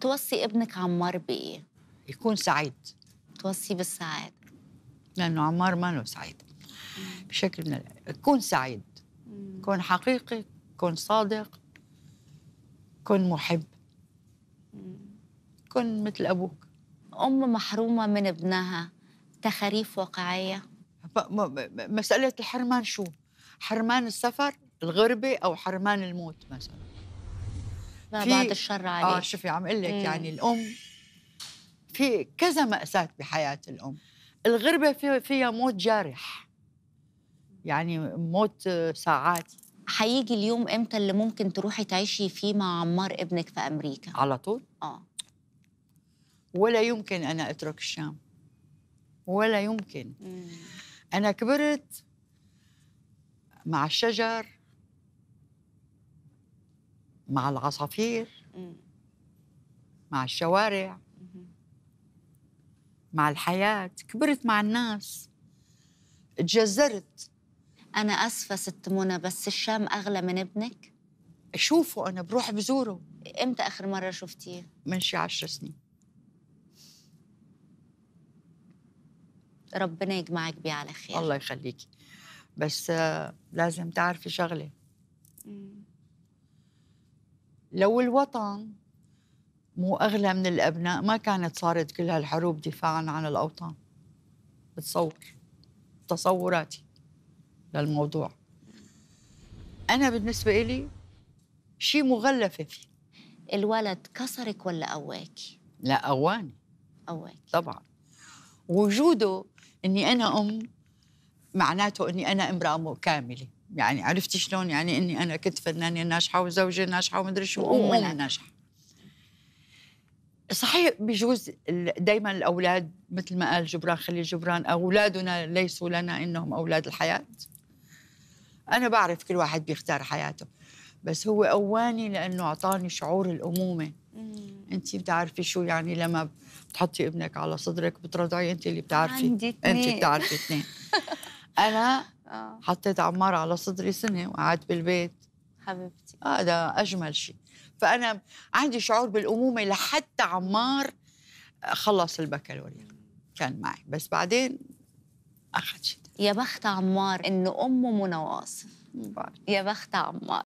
توصي ابنك عمار بايه؟ يكون سعيد توصي بالسعادة لأنه عمار ما له سعيد بشكل من كون سعيد كون حقيقي كون صادق كن محب كن مثل أبوك أم محرومة من ابنها تخاريف واقعية مسألة الحرمان شو؟ حرمان السفر الغربة أو حرمان الموت مثلا ما بعد الشر عليه اه شوفي عم اقول لك يعني إيه. الام في كذا مأساة بحياة الام الغربة في فيها موت جارح يعني موت آه، ساعات حيجي اليوم امتى اللي ممكن تروحي تعيشي فيه مع عمار ابنك في امريكا على طول اه ولا يمكن انا اترك الشام ولا يمكن مم. انا كبرت مع الشجر مع العصافير مع الشوارع مع الحياة كبرت مع الناس تجزرت أنا أسفة ست منى بس الشام أغلى من ابنك أشوفه أنا بروح بزوره إمتى آخر مرة شفتيه؟ من شي عشر سنين ربنا يجمعك بيه على خير الله يخليكي بس آه، لازم تعرفي شغلة مم. لو الوطن مو أغلى من الأبناء ما كانت صارت كل هالحروب دفاعا عن الأوطان بتصور تصوراتي للموضوع أنا بالنسبة إلي شيء مغلفة فيه الولد كسرك ولا قواك؟ لا قواني قواك طبعا وجوده إني أنا أم معناته إني أنا امرأة كاملة يعني عرفتي شلون يعني اني انا كنت فنانه ناجحه وزوجه ناجحه ومدري شو وامنا ناجحه صحيح بجوز دائما الاولاد مثل ما قال جبران خليل جبران اولادنا ليسوا لنا انهم اولاد الحياه انا بعرف كل واحد بيختار حياته بس هو قواني لانه اعطاني شعور الامومه انت بتعرفي شو يعني لما بتحطي ابنك على صدرك بترضعي انت اللي بتعرفي عندي اتنين. انت بتعرفي اثنين انا آه. حطيت عمار على صدري سنه وقعدت بالبيت حبيبتي آه، هذا آه اجمل شيء فانا عندي شعور بالامومه لحتى عمار آه، خلص البكالوريا كان معي بس بعدين اخذ شيء يا بخت عمار انه امه منى واصف يا بخت عمار